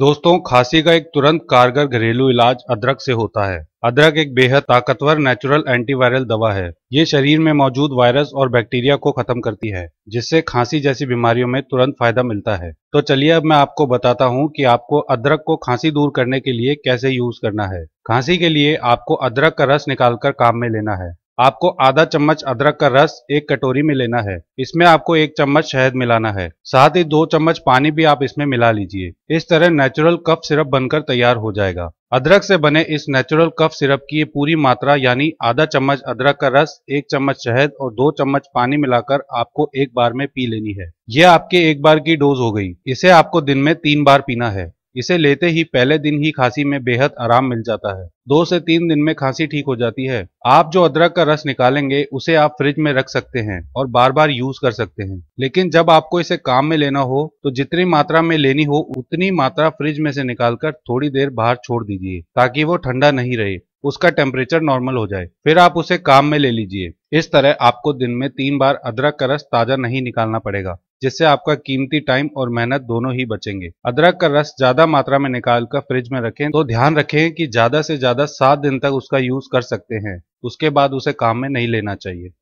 दोस्तों खांसी का एक तुरंत कारगर घरेलू इलाज अदरक से होता है अदरक एक बेहद ताकतवर नेचुरल एंटीवायरल दवा है ये शरीर में मौजूद वायरस और बैक्टीरिया को खत्म करती है जिससे खांसी जैसी बीमारियों में तुरंत फायदा मिलता है तो चलिए अब मैं आपको बताता हूँ कि आपको अदरक को खांसी दूर करने के लिए कैसे यूज करना है खांसी के लिए आपको अदरक का रस निकालकर काम में लेना है आपको आधा चम्मच अदरक का रस एक कटोरी में लेना है इसमें आपको एक चम्मच शहद मिलाना है साथ ही दो चम्मच पानी भी आप इसमें मिला लीजिए इस तरह नेचुरल कफ सिरप बनकर तैयार हो जाएगा अदरक से बने इस नेचुरल कफ सिरप की ये पूरी मात्रा यानी आधा चम्मच अदरक का रस एक चम्मच शहद और दो चम्मच पानी मिलाकर आपको एक बार में पी लेनी है यह आपके एक बार की डोज हो गयी इसे आपको दिन में तीन बार पीना है इसे लेते ही पहले दिन ही खांसी में बेहद आराम मिल जाता है दो से तीन दिन में खांसी ठीक हो जाती है आप जो अदरक का रस निकालेंगे उसे आप फ्रिज में रख सकते हैं और बार बार यूज कर सकते हैं लेकिन जब आपको इसे काम में लेना हो तो जितनी मात्रा में लेनी हो उतनी मात्रा फ्रिज में से निकालकर थोड़ी देर बाहर छोड़ दीजिए ताकि वो ठंडा नहीं रहे उसका टेम्परेचर नॉर्मल हो जाए फिर आप उसे काम में ले लीजिए इस तरह आपको दिन में तीन बार अदरक का रस ताजा नहीं निकालना पड़ेगा जिससे आपका कीमती टाइम और मेहनत दोनों ही बचेंगे अदरक का रस ज्यादा मात्रा में निकाल कर फ्रिज में रखें तो ध्यान रखें कि ज्यादा से ज्यादा सात दिन तक उसका यूज कर सकते हैं उसके बाद उसे काम में नहीं लेना चाहिए